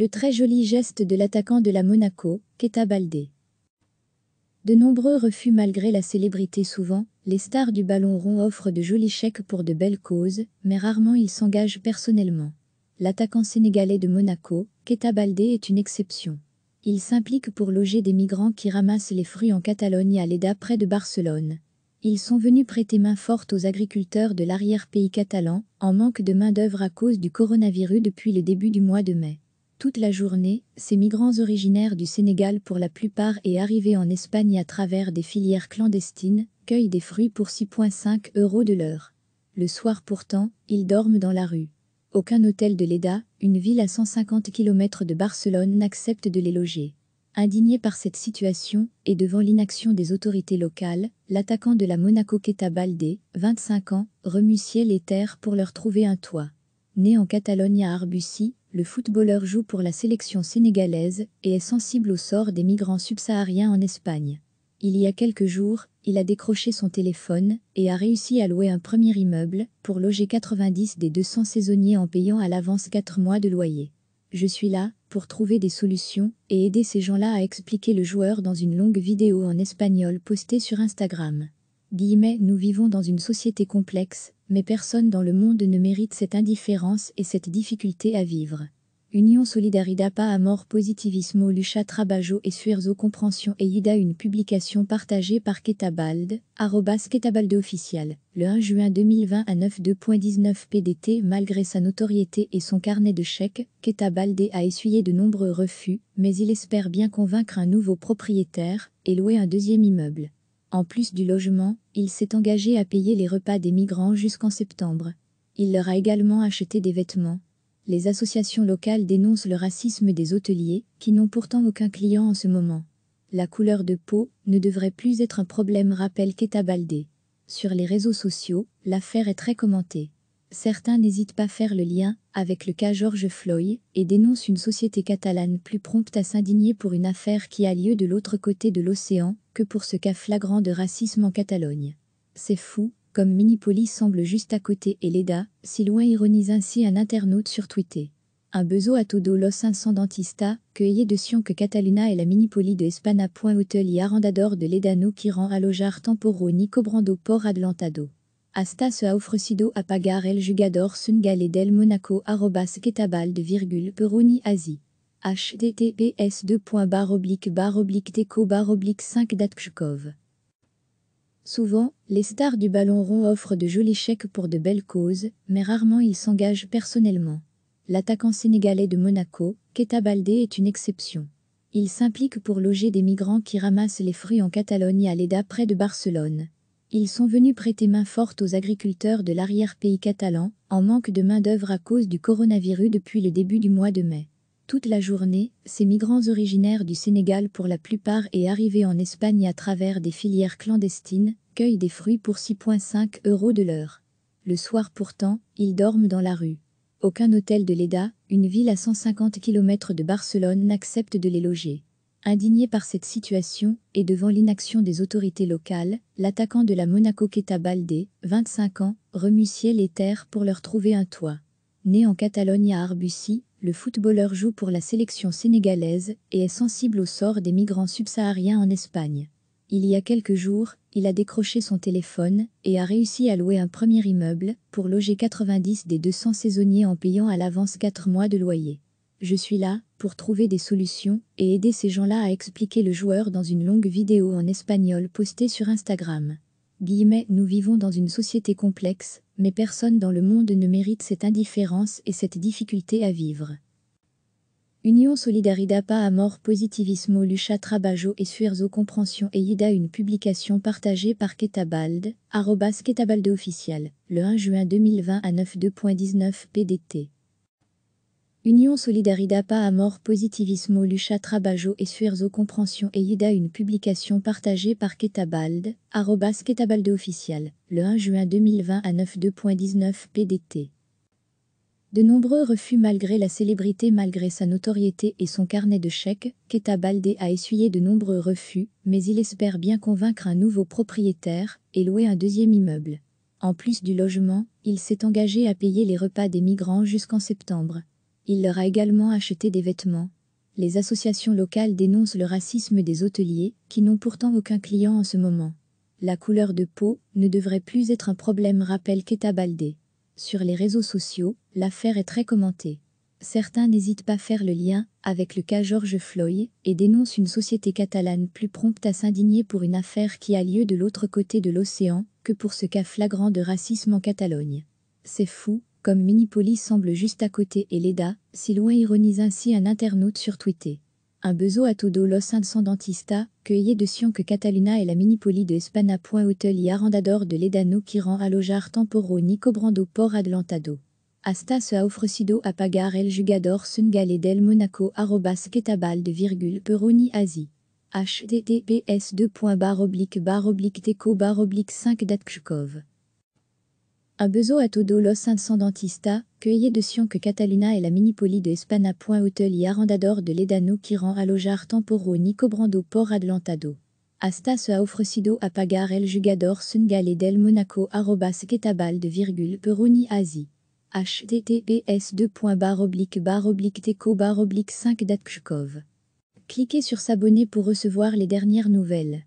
le très joli geste de l'attaquant de la Monaco, Keta Baldé. De nombreux refus malgré la célébrité souvent, les stars du ballon rond offrent de jolis chèques pour de belles causes, mais rarement ils s'engagent personnellement. L'attaquant sénégalais de Monaco, Keta Baldé est une exception. Il s'implique pour loger des migrants qui ramassent les fruits en Catalogne à l'Eda près de Barcelone. Ils sont venus prêter main forte aux agriculteurs de l'arrière-pays catalan, en manque de main-d'œuvre à cause du coronavirus depuis le début du mois de mai. Toute la journée, ces migrants originaires du Sénégal pour la plupart et arrivés en Espagne à travers des filières clandestines, cueillent des fruits pour 6,5 euros de l'heure. Le soir pourtant, ils dorment dans la rue. Aucun hôtel de l'EDA, une ville à 150 km de Barcelone, n'accepte de les loger. Indigné par cette situation et devant l'inaction des autorités locales, l'attaquant de la Monaco Keta Balde, 25 ans, remue les terres pour leur trouver un toit. Né en Catalogne à Arbucy, le footballeur joue pour la sélection sénégalaise et est sensible au sort des migrants subsahariens en Espagne. Il y a quelques jours, il a décroché son téléphone et a réussi à louer un premier immeuble pour loger 90 des 200 saisonniers en payant à l'avance 4 mois de loyer. Je suis là pour trouver des solutions et aider ces gens-là à expliquer le joueur dans une longue vidéo en espagnol postée sur Instagram guillemets, nous vivons dans une société complexe, mais personne dans le monde ne mérite cette indifférence et cette difficulté à vivre. Union Solidaridad pas amor positivismo lucha trabajo et suerzo comprension et ida une publication partagée par Ketabald, arrobas Ketabalde official, le 1 juin 2020 à 9.2.19 PDT malgré sa notoriété et son carnet de chèques, Ketabalde a essuyé de nombreux refus, mais il espère bien convaincre un nouveau propriétaire et louer un deuxième immeuble. En plus du logement, il s'est engagé à payer les repas des migrants jusqu'en septembre. Il leur a également acheté des vêtements. Les associations locales dénoncent le racisme des hôteliers, qui n'ont pourtant aucun client en ce moment. La couleur de peau ne devrait plus être un problème, rappelle Keta Baldé. Sur les réseaux sociaux, l'affaire est très commentée. Certains n'hésitent pas à faire le lien avec le cas George Floyd et dénoncent une société catalane plus prompte à s'indigner pour une affaire qui a lieu de l'autre côté de l'océan que pour ce cas flagrant de racisme en Catalogne. C'est fou, comme Minipoli semble juste à côté et Leda, si loin ironise ainsi un internaute sur Twitter. Un beso a todo los incendentista, que ayez de sion que Catalina et la Minipoli de Espana. Hotel y arrendador de no qui rend lojar temporo cobrando por Adlantado. Asta se ha ofrecido a pagar el jugador sungale del Monaco arrobas quetabal de virgule peroni asi https baroblique 5 Souvent, les stars du ballon rond offrent de jolis chèques pour de belles causes, mais rarement ils s'engagent personnellement. L'attaquant sénégalais de Monaco, Keta Baldé, est une exception. Il s'implique pour loger des migrants qui ramassent les fruits en Catalogne à l'EDA près de Barcelone. Ils sont venus prêter main forte aux agriculteurs de l'arrière-pays catalan, en manque de main-d'œuvre à cause du coronavirus depuis le début du mois de mai. Toute la journée, ces migrants originaires du Sénégal pour la plupart et arrivés en Espagne à travers des filières clandestines, cueillent des fruits pour 6,5 euros de l'heure. Le soir pourtant, ils dorment dans la rue. Aucun hôtel de l'EDA, une ville à 150 km de Barcelone, n'accepte de les loger. Indigné par cette situation et devant l'inaction des autorités locales, l'attaquant de la Monaco Queta Balde, 25 ans, remuciait les terres pour leur trouver un toit. Né en Catalogne à Arbucy, le footballeur joue pour la sélection sénégalaise et est sensible au sort des migrants subsahariens en Espagne. Il y a quelques jours, il a décroché son téléphone et a réussi à louer un premier immeuble pour loger 90 des 200 saisonniers en payant à l'avance 4 mois de loyer. Je suis là pour trouver des solutions et aider ces gens-là à expliquer le joueur dans une longue vidéo en espagnol postée sur Instagram. Guillemets, nous vivons dans une société complexe mais personne dans le monde ne mérite cette indifférence et cette difficulté à vivre. Union Solidaridad pas amor positivismo lucha trabajo et suerzo comprension et ida une publication partagée par Ketabalde, arrobas Ketabalde officiel, le 1 juin 2020 à 9.2.19 PDT. Union Solidaridad pas amor Positivismo Lucha Trabajo et Suerzo Comprension et ida une publication partagée par Ketabalde, arrobas Ketabalde officiel, le 1 juin 2020 à 9.2.19 PDT. De nombreux refus malgré la célébrité, malgré sa notoriété et son carnet de chèques, Ketabalde a essuyé de nombreux refus, mais il espère bien convaincre un nouveau propriétaire et louer un deuxième immeuble. En plus du logement, il s'est engagé à payer les repas des migrants jusqu'en septembre. Il leur a également acheté des vêtements. Les associations locales dénoncent le racisme des hôteliers, qui n'ont pourtant aucun client en ce moment. La couleur de peau ne devrait plus être un problème, rappelle Keta Baldé. Sur les réseaux sociaux, l'affaire est très commentée. Certains n'hésitent pas à faire le lien avec le cas Georges Floyd et dénoncent une société catalane plus prompte à s'indigner pour une affaire qui a lieu de l'autre côté de l'océan que pour ce cas flagrant de racisme en Catalogne. C'est fou, comme Minipoli semble juste à côté et Leda, si loin ironise ainsi un internaute sur Twitter. Un beso à todo los incendentista, que de Sion que Catalina et la Minipoli de Espana. Hotel y arrendador de Ledano qui rend alojar temporo Nicobrando por adelantado. Asta se ha ofrecido a pagar el jugador sungale del Monaco arrobas quetabal de virgule peroni asi. https 2. barre oblique oblique teco barre oblique 5 datchkov. Un beso à todo los incendentista, cueillé de Sion que Catalina et la Minipoli de Espana. Hotel y Arrendador de Ledano qui rend à Lojar temporo Nicobrando por Adlantado. Asta se ha ofrecido a pagar el jugador Sungale del Monaco arrobas quetabal de virgule peroni asi. https 2. oblique teco 5 datchkov. Cliquez sur s'abonner pour recevoir les dernières nouvelles.